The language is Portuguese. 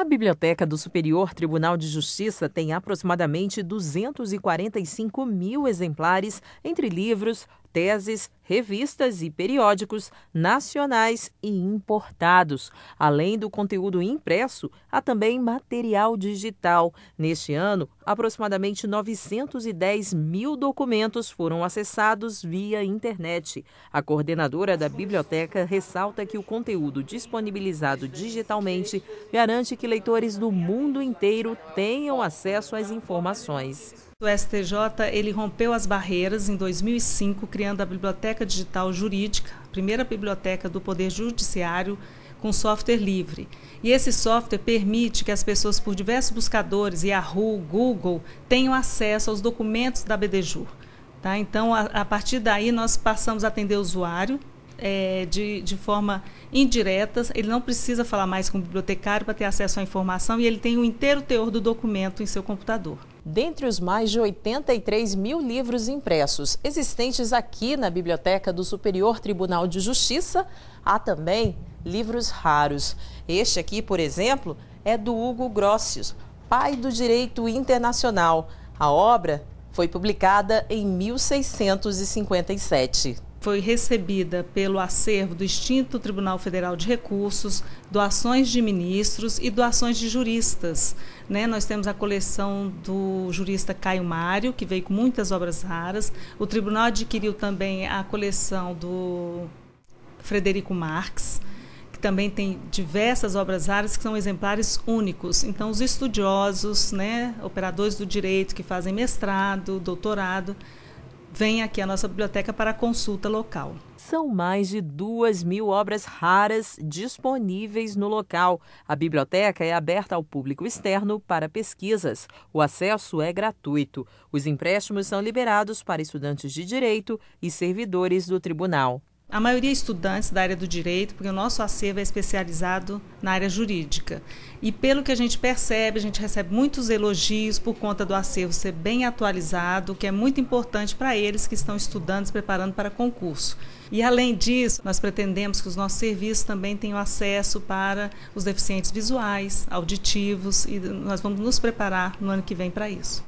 A biblioteca do Superior Tribunal de Justiça tem aproximadamente 245 mil exemplares entre livros, teses, revistas e periódicos nacionais e importados. Além do conteúdo impresso, há também material digital. Neste ano, aproximadamente 910 mil documentos foram acessados via internet. A coordenadora da biblioteca ressalta que o conteúdo disponibilizado digitalmente garante que leitores do mundo inteiro tenham acesso às informações. O STJ ele rompeu as barreiras em 2005, criando a Biblioteca Digital Jurídica, a primeira biblioteca do Poder Judiciário com software livre. E esse software permite que as pessoas por diversos buscadores, Yahoo, Google, tenham acesso aos documentos da BDJUR. Tá? Então, a, a partir daí, nós passamos a atender o usuário é, de, de forma indireta, ele não precisa falar mais com o bibliotecário para ter acesso à informação e ele tem o inteiro teor do documento em seu computador dentre os mais de 83 mil livros impressos existentes aqui na Biblioteca do Superior Tribunal de Justiça, há também livros raros. Este aqui, por exemplo, é do Hugo Grossius, pai do direito internacional. A obra foi publicada em 1657 foi recebida pelo acervo do extinto Tribunal Federal de Recursos, doações de ministros e doações de juristas. Né? Nós temos a coleção do jurista Caio Mário, que veio com muitas obras raras. O tribunal adquiriu também a coleção do Frederico Marx, que também tem diversas obras raras que são exemplares únicos. Então, os estudiosos, né, operadores do direito que fazem mestrado, doutorado, vem aqui à nossa biblioteca para consulta local. São mais de duas mil obras raras disponíveis no local. A biblioteca é aberta ao público externo para pesquisas. O acesso é gratuito. Os empréstimos são liberados para estudantes de direito e servidores do tribunal. A maioria é estudantes da área do direito, porque o nosso acervo é especializado na área jurídica. E pelo que a gente percebe, a gente recebe muitos elogios por conta do acervo ser bem atualizado, o que é muito importante para eles que estão estudando, se preparando para concurso. E além disso, nós pretendemos que os nossos serviços também tenham acesso para os deficientes visuais, auditivos, e nós vamos nos preparar no ano que vem para isso.